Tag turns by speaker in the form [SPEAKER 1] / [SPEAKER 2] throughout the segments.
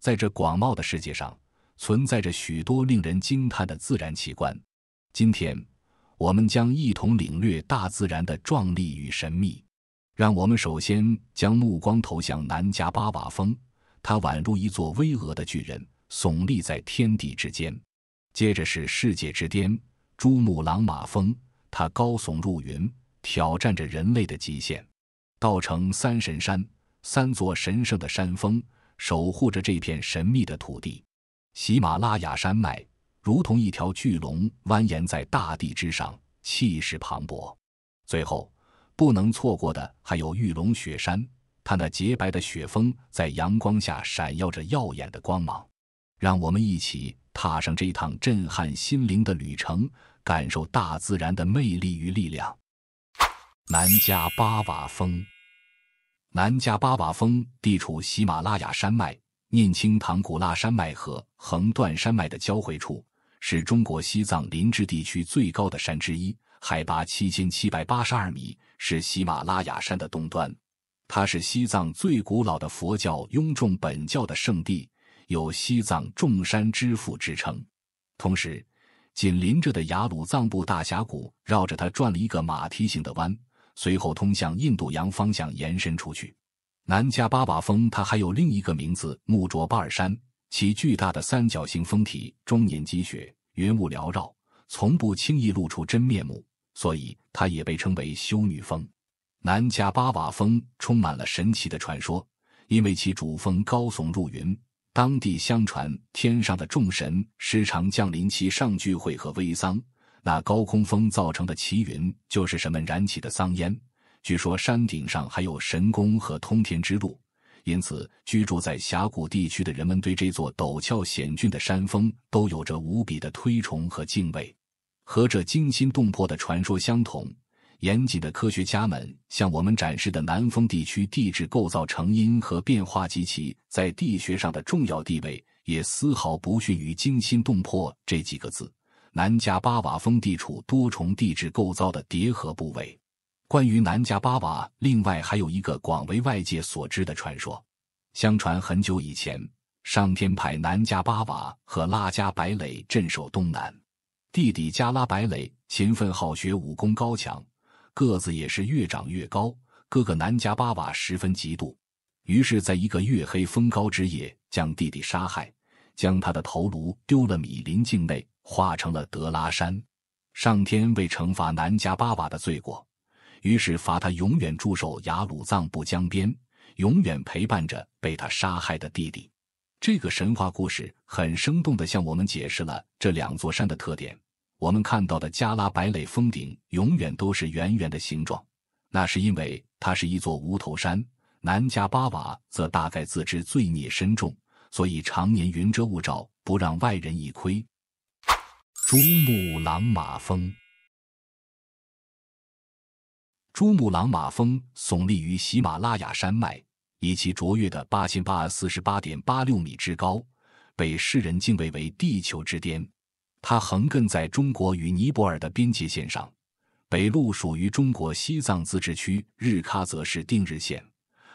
[SPEAKER 1] 在这广袤的世界上，存在着许多令人惊叹的自然奇观。今天，我们将一同领略大自然的壮丽与神秘。让我们首先将目光投向南迦巴瓦峰，它宛如一座巍峨的巨人，耸立在天地之间。接着是世界之巅——珠穆朗玛峰，它高耸入云，挑战着人类的极限。道城三神山，三座神圣的山峰。守护着这片神秘的土地，喜马拉雅山脉如同一条巨龙蜿蜒在大地之上，气势磅礴。最后，不能错过的还有玉龙雪山，它那洁白的雪峰在阳光下闪耀着耀眼的光芒。让我们一起踏上这一趟震撼心灵的旅程，感受大自然的魅力与力量。南迦巴瓦峰。南迦巴瓦峰地处喜马拉雅山脉、念青唐古拉山脉和横断山脉的交汇处，是中国西藏林芝地区最高的山之一，海拔七千七百八十二米，是喜马拉雅山的东端。它是西藏最古老的佛教雍仲本教的圣地，有“西藏众山之父”之称。同时，紧邻着的雅鲁藏布大峡谷绕着它转了一个马蹄形的弯。随后通向印度洋方向延伸出去。南迦巴瓦峰，它还有另一个名字——木卓巴尔山。其巨大的三角形峰体终年积雪，云雾缭绕，从不轻易露出真面目，所以它也被称为“修女峰”。南迦巴瓦峰充满了神奇的传说，因为其主峰高耸入云，当地相传天上的众神时常降临其上聚会和微桑。那高空风造成的奇云，就是什们燃起的桑烟。据说山顶上还有神宫和通天之路，因此居住在峡谷地区的人们对这座陡峭险峻的山峰都有着无比的推崇和敬畏。和这惊心动魄的传说相同，严谨的科学家们向我们展示的南峰地区地质构造成因和变化及其在地学上的重要地位，也丝毫不逊于“惊心动魄”这几个字。南迦巴瓦峰地处多重地质构造的叠合部位。关于南迦巴瓦，另外还有一个广为外界所知的传说：相传很久以前，上天派南迦巴瓦和拉加白垒镇守东南。弟弟加拉白垒勤奋好学，武功高强，个子也是越长越高。哥哥南迦巴瓦十分嫉妒，于是，在一个月黑风高之夜，将弟弟杀害，将他的头颅丢了米林境内。化成了德拉山。上天为惩罚南迦巴瓦的罪过，于是罚他永远驻守雅鲁藏布江边，永远陪伴着被他杀害的弟弟。这个神话故事很生动的向我们解释了这两座山的特点。我们看到的加拉白垒峰顶永远都是圆圆的形状，那是因为它是一座无头山。南迦巴瓦则大概自知罪孽深重，所以常年云遮雾罩，不让外人一窥。珠穆朗玛峰，珠穆朗玛峰耸立于喜马拉雅山脉，以其卓越的八千八百四十八点八六米之高，被世人敬畏为地球之巅。它横亘在中国与尼泊尔的边界线上，北麓属于中国西藏自治区日喀则市定日县，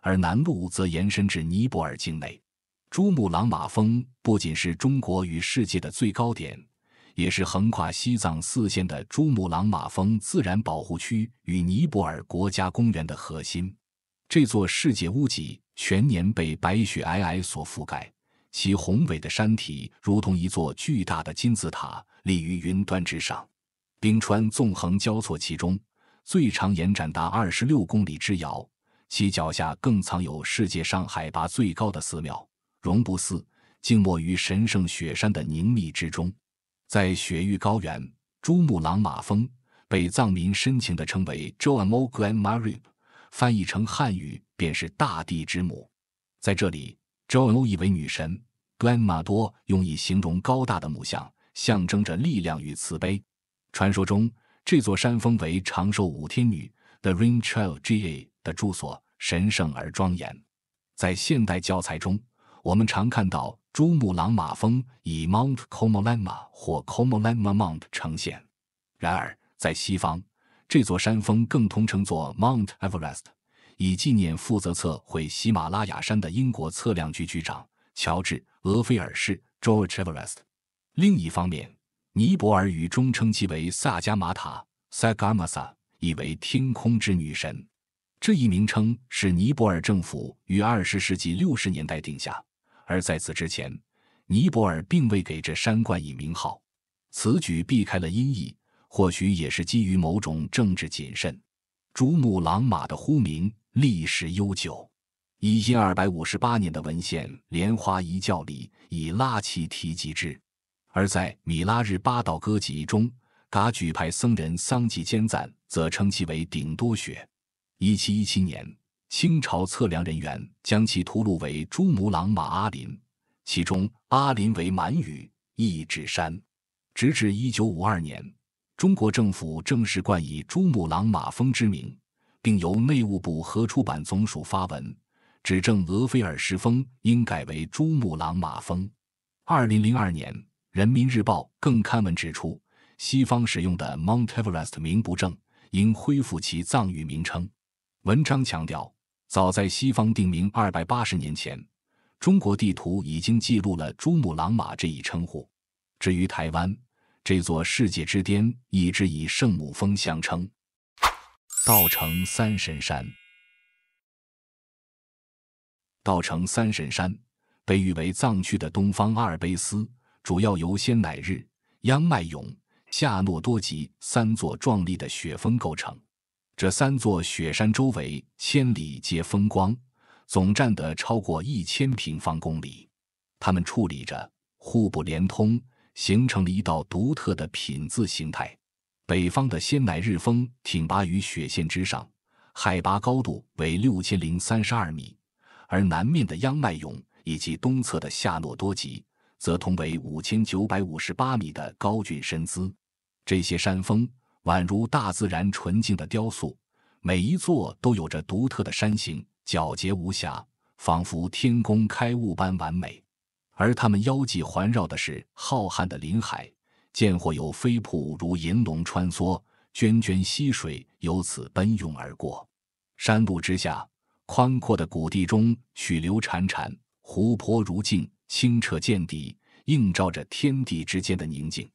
[SPEAKER 1] 而南麓则延伸至尼泊尔境内。珠穆朗玛峰不仅是中国与世界的最高点。也是横跨西藏四县的珠穆朗玛峰自然保护区与尼泊尔国家公园的核心。这座世界屋脊全年被白雪皑皑所覆盖，其宏伟的山体如同一座巨大的金字塔立于云端之上。冰川纵横交错其中，最长延展达二十六公里之遥。其脚下更藏有世界上海拔最高的寺庙——荣布寺，静卧于神圣雪山的凝密之中。在雪域高原，珠穆朗玛峰被藏民深情的称为 “Jo M O Granma Rib”，翻译成汉语便是“大地之母”。在这里，“Jo M O” 意为女神，“Granma” 多用以形容高大的母象，象征着力量与慈悲。传说中，这座山峰为长寿五天女 “The Ring c h i l d G A” 的住所，神圣而庄严。在现代教材中，我们常看到。珠穆朗玛峰以 Mount k o l m a 或 k o l m a Mount 呈现，然而在西方，这座山峰更通称作 Mount Everest，以纪念负责测绘喜马拉雅山的英国测量局局长乔治·俄菲尔士 （George Everest）。另一方面，尼泊尔语中称其为萨迦玛塔 （Sagarmatha），意为“天空之女神”。这一名称是尼泊尔政府于二十世纪六十年代定下。而在此之前，尼泊尔并未给这山冠以名号，此举避开了音译，或许也是基于某种政治谨慎。珠穆朗玛的呼名历史悠久，一七二五十八年的文献《莲花遗教》里以拉其提及之，而在米拉日巴道歌集中，噶举派僧人桑吉坚赞则称其为顶多雪。一七一七年。清朝测量人员将其吐露为“珠穆朗玛阿林”，其中“阿林”为满语意指山。直至一九五二年，中国政府正式冠以“珠穆朗玛峰”之名，并由内务部和出版总署发文指正，俄菲尔石峰应改为“珠穆朗玛峰”。二零零二年，《人民日报》更刊文指出，西方使用的 “Mount Everest” 名不正，应恢复其藏语名称。文章强调。早在西方定名二百八十年前，中国地图已经记录了“珠穆朗玛”这一称呼。至于台湾这座世界之巅，一直以圣母峰相称。稻城三神山，稻城三神山被誉为藏区的东方阿尔卑斯，主要由仙乃日、央迈勇、夏诺多吉三座壮丽的雪峰构成。这三座雪山周围千里皆风光，总占得超过一千平方公里。它们矗立着，互不连通，形成了一道独特的“品”字形态。北方的仙乃日峰挺拔于雪线之上，海拔高度为六千零三十二米；而南面的央迈勇以及东侧的夏诺多吉，则同为五千九百五十八米的高峻身姿。这些山峰。宛如大自然纯净的雕塑，每一座都有着独特的山形，皎洁无瑕，仿佛天工开物般完美。而它们腰际环绕的是浩瀚的林海，见或有飞瀑如银龙穿梭，涓涓溪水由此奔涌而过。山路之下，宽阔的谷地中曲流潺潺，湖泊如镜，清澈见底，映照着天地之间的宁静。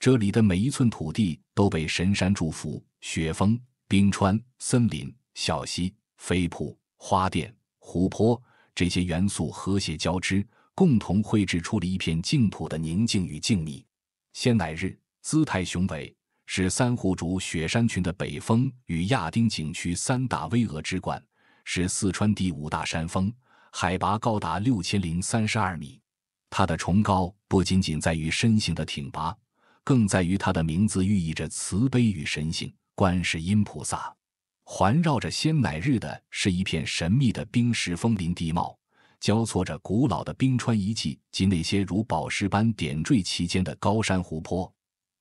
[SPEAKER 1] 这里的每一寸土地都被神山祝福，雪峰、冰川、森林、小溪、飞瀑、花店、湖泊这些元素和谐交织，共同绘制出了一片净土的宁静与静谧。仙乃日姿态雄伟，是三户主雪山群的北峰与亚丁景区三大巍峨之冠，是四川第五大山峰，海拔高达六千零三十二米。它的崇高不仅仅在于身形的挺拔。更在于它的名字寓意着慈悲与神性，观世音菩萨。环绕着仙乃日的是一片神秘的冰蚀峰林地貌，交错着古老的冰川遗迹及那些如宝石般点缀其间的高山湖泊。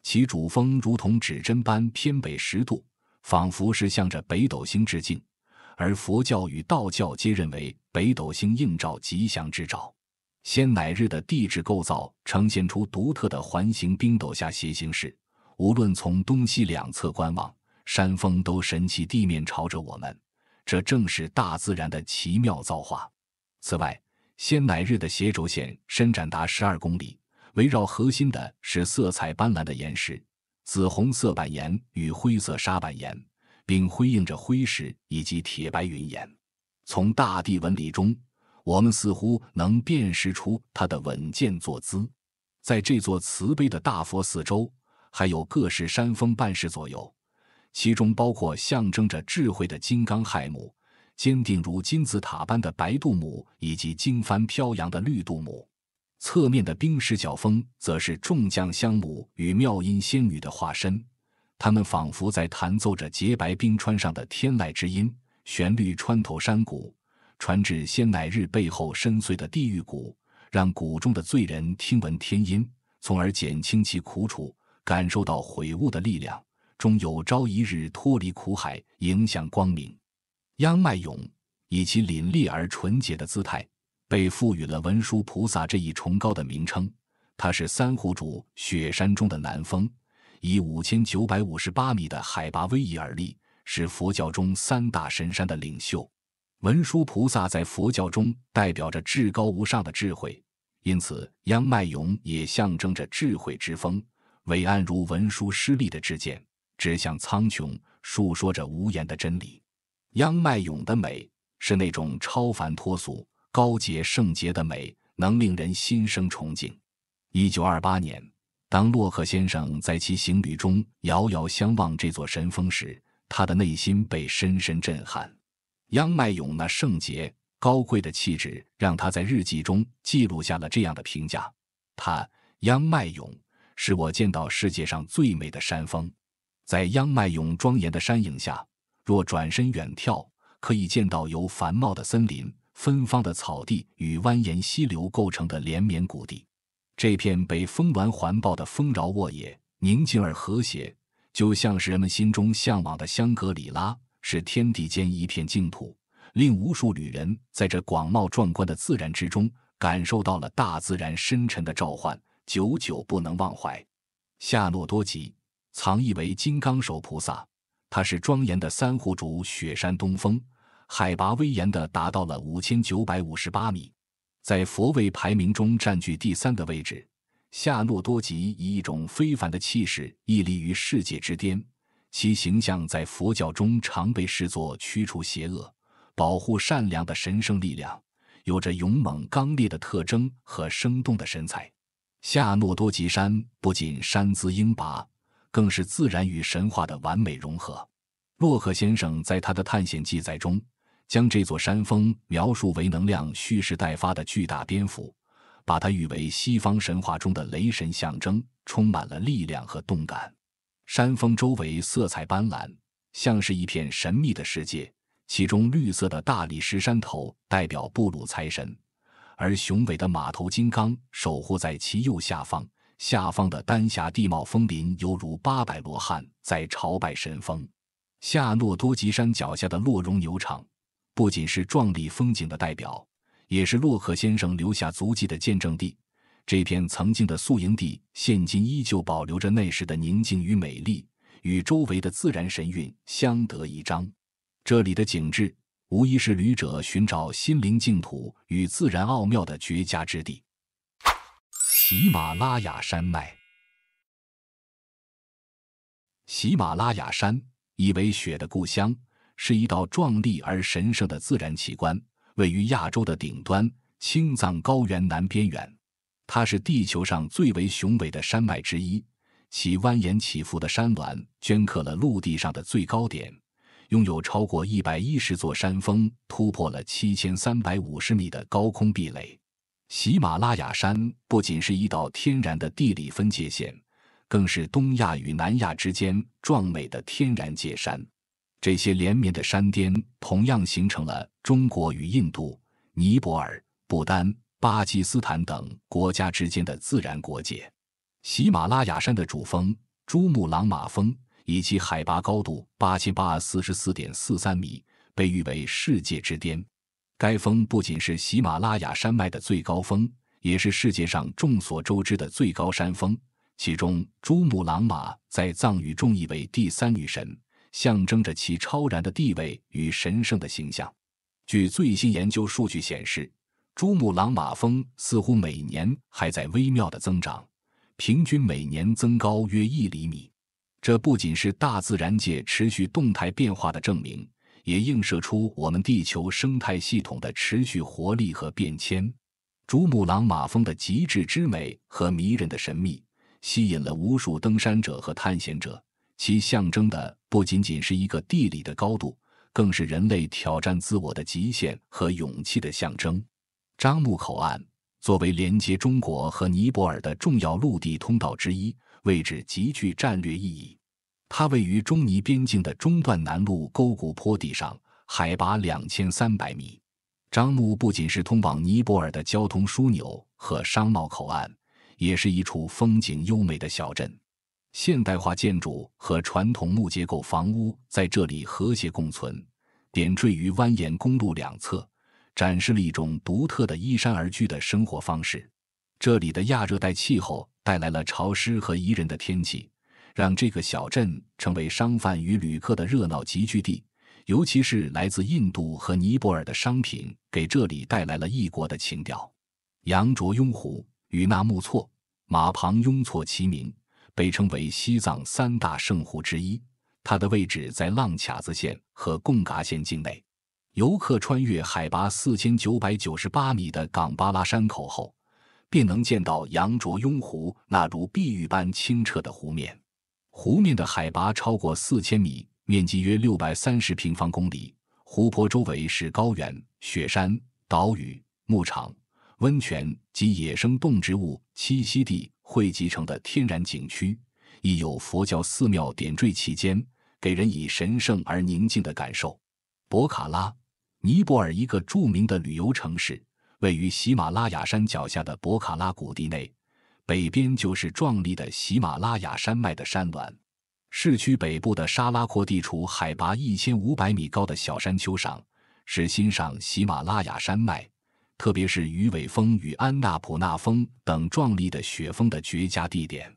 [SPEAKER 1] 其主峰如同指针般偏北十度，仿佛是向着北斗星致敬。而佛教与道教皆认为北斗星映照吉祥之兆。仙乃日的地质构造呈现出独特的环形冰斗下斜形式，无论从东西两侧观望，山峰都神奇地面朝着我们，这正是大自然的奇妙造化。此外，仙乃日的斜轴线伸展达十二公里，围绕核心的是色彩斑斓的岩石，紫红色板岩与灰色砂板岩，并辉映着灰石以及铁白云岩，从大地纹理中。我们似乎能辨识出他的稳健坐姿，在这座慈悲的大佛四周，还有各式山峰伴侍左右，其中包括象征着智慧的金刚亥母，坚定如金字塔般的白度母，以及经幡飘扬的绿度母。侧面的冰狮角峰，则是众将相母与妙音仙女的化身，他们仿佛在弹奏着洁白冰川上的天籁之音，旋律穿透山谷。传至仙乃日背后深邃的地狱谷，让谷中的罪人听闻天音，从而减轻其苦楚，感受到悔悟的力量，终有朝一日脱离苦海，迎向光明。央麦勇以其凛冽而纯洁的姿态，被赋予了文殊菩萨这一崇高的名称。他是三湖主雪山中的南峰，以五千九百五十八米的海拔威仪而立，是佛教中三大神山的领袖。文殊菩萨在佛教中代表着至高无上的智慧，因此央迈勇也象征着智慧之风。伟岸如文殊师利的之剑，指向苍穹，诉说着无言的真理。央迈勇的美是那种超凡脱俗、高洁圣洁的美，能令人心生崇敬。一九二八年，当洛克先生在其行旅中遥遥相望这座神峰时，他的内心被深深震撼。央迈勇那圣洁、高贵的气质，让他在日记中记录下了这样的评价：“他，央迈勇，是我见到世界上最美的山峰。”在央迈勇庄严的山影下，若转身远眺，可以见到由繁茂的森林、芬芳的草地与蜿蜒溪流构成的连绵谷地。这片被峰峦环抱的丰饶沃野，宁静而和谐，就像是人们心中向往的香格里拉。是天地间一片净土，令无数旅人在这广袤壮观的自然之中，感受到了大自然深沉的召唤，久久不能忘怀。夏诺多吉，藏译为金刚手菩萨，它是庄严的三户主雪山东峰，海拔威严的达到了五千九百五十八米，在佛位排名中占据第三个位置。夏诺多吉以一种非凡的气势，屹立于世界之巅。其形象在佛教中常被视作驱除邪恶、保护善良的神圣力量，有着勇猛刚烈的特征和生动的神采。夏诺多吉山不仅山姿英拔，更是自然与神话的完美融合。洛克先生在他的探险记载中，将这座山峰描述为能量蓄势待发的巨大蝙蝠，把它誉为西方神话中的雷神象征，充满了力量和动感。山峰周围色彩斑斓，像是一片神秘的世界。其中绿色的大理石山头代表布鲁财神，而雄伟的马头金刚守护在其右下方。下方的丹霞地貌峰林犹如八百罗汉在朝拜神峰。夏诺多吉山脚下的洛绒牛场，不仅是壮丽风景的代表，也是洛克先生留下足迹的见证地。这片曾经的宿营地，现今依旧保留着那时的宁静与美丽，与周围的自然神韵相得益彰。这里的景致无疑是旅者寻找心灵净土与自然奥妙的绝佳之地。喜马拉雅山脉，喜马拉雅山以为雪的故乡，是一道壮丽而神圣的自然奇观，位于亚洲的顶端，青藏高原南边缘。它是地球上最为雄伟的山脉之一，其蜿蜒起伏的山峦镌刻了陆地上的最高点，拥有超过一百一十座山峰突破了七千三百五十米的高空壁垒。喜马拉雅山不仅是一道天然的地理分界线，更是东亚与南亚之间壮美的天然界山。这些连绵的山巅同样形成了中国与印度、尼泊尔、不丹。巴基斯坦等国家之间的自然国界，喜马拉雅山的主峰珠穆朗玛峰，以及海拔高度八七八四十四点四三米，被誉为世界之巅。该峰不仅是喜马拉雅山脉的最高峰，也是世界上众所周知的最高山峰。其中，珠穆朗玛在藏语中意为“第三女神”，象征着其超然的地位与神圣的形象。据最新研究数据显示，珠穆朗玛峰似乎每年还在微妙的增长，平均每年增高约一厘米。这不仅是大自然界持续动态变化的证明，也映射出我们地球生态系统的持续活力和变迁。珠穆朗玛峰的极致之美和迷人的神秘，吸引了无数登山者和探险者。其象征的不仅仅是一个地理的高度，更是人类挑战自我的极限和勇气的象征。樟木口岸作为连接中国和尼泊尔的重要陆地通道之一，位置极具战略意义。它位于中尼边境的中段南麓沟谷坡地，上海拔两千三百米。樟木不仅是通往尼泊尔的交通枢纽和商贸口岸，也是一处风景优美的小镇。现代化建筑和传统木结构房屋在这里和谐共存，点缀于蜿蜒公路两侧。展示了一种独特的依山而居的生活方式。这里的亚热带气候带来了潮湿和宜人的天气，让这个小镇成为商贩与旅客的热闹集聚地。尤其是来自印度和尼泊尔的商品，给这里带来了异国的情调。羊卓雍湖与纳木错、玛旁雍错齐名，被称为西藏三大圣湖之一。它的位置在浪卡子县和贡嘎县境内。游客穿越海拔四千九百九十八米的岗巴拉山口后，便能见到羊卓雍湖那如碧玉般清澈的湖面。湖面的海拔超过四千米，面积约六百三十平方公里。湖泊周围是高原、雪山、岛屿、牧场、温泉及野生动植物栖息地汇集成的天然景区，亦有佛教寺庙点缀其间，给人以神圣而宁静的感受。博卡拉。尼泊尔一个著名的旅游城市，位于喜马拉雅山脚下的博卡拉谷地内，北边就是壮丽的喜马拉雅山脉的山峦。市区北部的沙拉阔地处海拔一千五百米高的小山丘上，是欣赏喜马拉雅山脉，特别是鱼尾峰与安纳普纳峰等壮丽的雪峰的绝佳地点。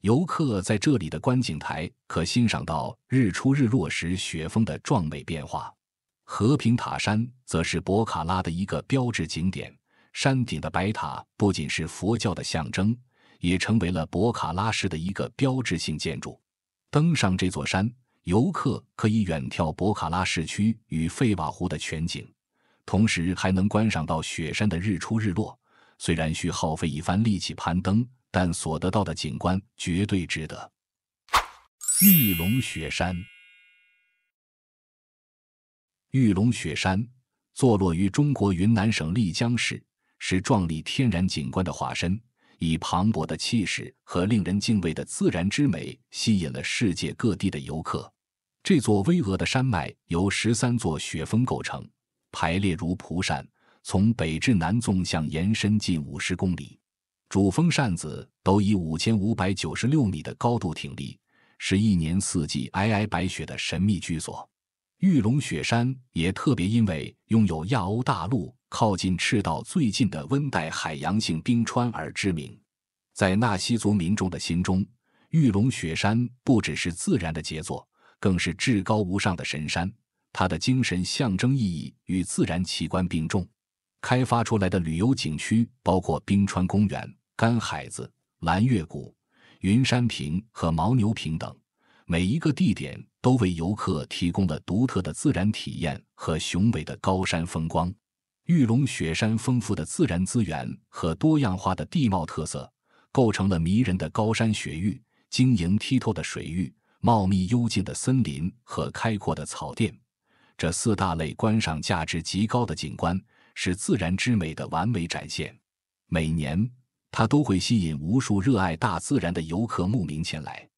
[SPEAKER 1] 游客在这里的观景台，可欣赏到日出日落时雪峰的壮美变化。和平塔山则是博卡拉的一个标志景点。山顶的白塔不仅是佛教的象征，也成为了博卡拉市的一个标志性建筑。登上这座山，游客可以远眺博卡拉市区与费瓦湖的全景，同时还能观赏到雪山的日出日落。虽然需耗费一番力气攀登，但所得到的景观绝对值得。玉龙雪山。玉龙雪山坐落于中国云南省丽江市，是壮丽天然景观的化身，以磅礴的气势和令人敬畏的自然之美吸引了世界各地的游客。这座巍峨的山脉由十三座雪峰构成，排列如蒲扇，从北至南纵向延伸近五十公里，主峰扇子都以五千五百九十六米的高度挺立，是一年四季皑皑白雪的神秘居所。玉龙雪山也特别因为拥有亚欧大陆靠近赤道最近的温带海洋性冰川而知名。在纳西族民众的心中，玉龙雪山不只是自然的杰作，更是至高无上的神山。它的精神象征意义与自然奇观并重。开发出来的旅游景区包括冰川公园、干海子、蓝月谷、云山坪和牦牛坪等，每一个地点。都为游客提供了独特的自然体验和雄伟的高山风光。玉龙雪山丰富的自然资源和多样化的地貌特色，构成了迷人的高山雪域、晶莹剔透的水域、茂密幽静的森林和开阔的草甸。这四大类观赏价值极高的景观，是自然之美的完美展现。每年，它都会吸引无数热爱大自然的游客慕名前来。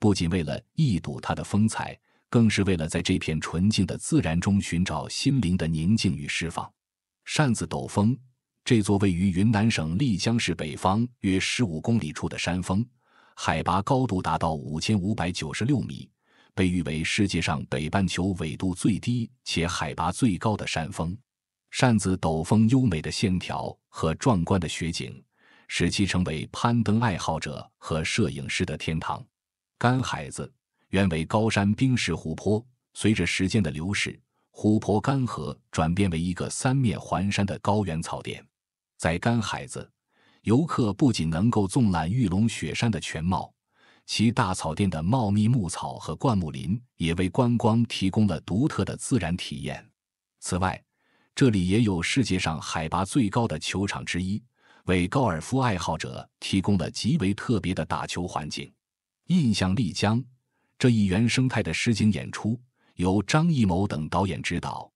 [SPEAKER 1] 不仅为了一睹它的风采，更是为了在这片纯净的自然中寻找心灵的宁静与释放。扇子陡峰这座位于云南省丽江市北方约十五公里处的山峰，海拔高度达到五千五百九十六米，被誉为世界上北半球纬度最低且海拔最高的山峰。扇子陡峰优美的线条和壮观的雪景，使其成为攀登爱好者和摄影师的天堂。干海子原为高山冰蚀湖泊，随着时间的流逝，湖泊干涸，转变为一个三面环山的高原草甸。在干海子，游客不仅能够纵览玉龙雪山的全貌，其大草甸的茂密牧草和灌木林也为观光提供了独特的自然体验。此外，这里也有世界上海拔最高的球场之一，为高尔夫爱好者提供了极为特别的打球环境。印象丽江这一原生态的实景演出，由张艺谋等导演执导，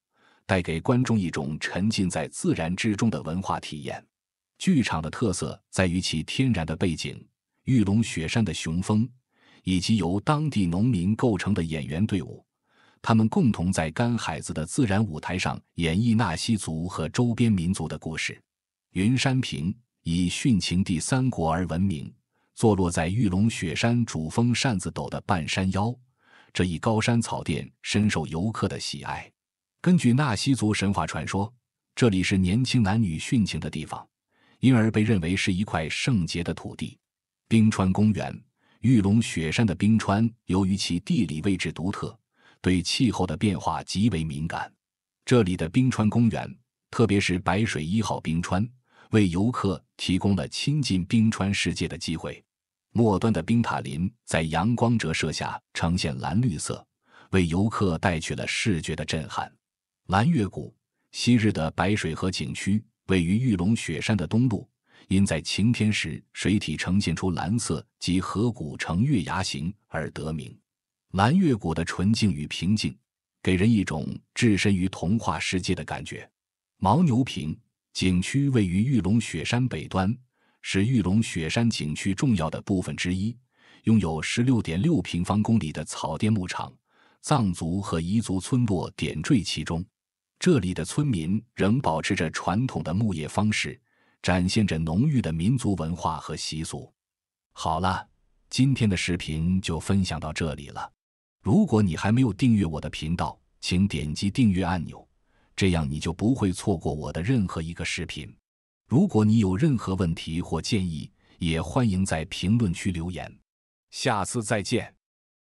[SPEAKER 1] 带给观众一种沉浸在自然之中的文化体验。剧场的特色在于其天然的背景——玉龙雪山的雄风，以及由当地农民构成的演员队伍。他们共同在干海子的自然舞台上演绎纳西族和周边民族的故事。云山坪以殉情第三国而闻名。坐落在玉龙雪山主峰扇子陡的半山腰，这一高山草甸深受游客的喜爱。根据纳西族神话传说，这里是年轻男女殉情的地方，因而被认为是一块圣洁的土地。冰川公园，玉龙雪山的冰川由于其地理位置独特，对气候的变化极为敏感。这里的冰川公园，特别是白水一号冰川，为游客提供了亲近冰川世界的机会。末端的冰塔林在阳光折射下呈现蓝绿色，为游客带去了视觉的震撼。蓝月谷，昔日的白水河景区位于玉龙雪山的东部，因在晴天时水体呈现出蓝色及河谷呈月牙形而得名。蓝月谷的纯净与平静，给人一种置身于童话世界的感觉。牦牛坪景区位于玉龙雪山北端。是玉龙雪山景区重要的部分之一，拥有十六点六平方公里的草甸牧场，藏族和彝族村落点缀其中。这里的村民仍保持着传统的牧业方式，展现着浓郁的民族文化和习俗。好了，今天的视频就分享到这里了。如果你还没有订阅我的频道，请点击订阅按钮，这样你就不会错过我的任何一个视频。如果你有任何问题或建议，也欢迎在评论区留言。下次再见。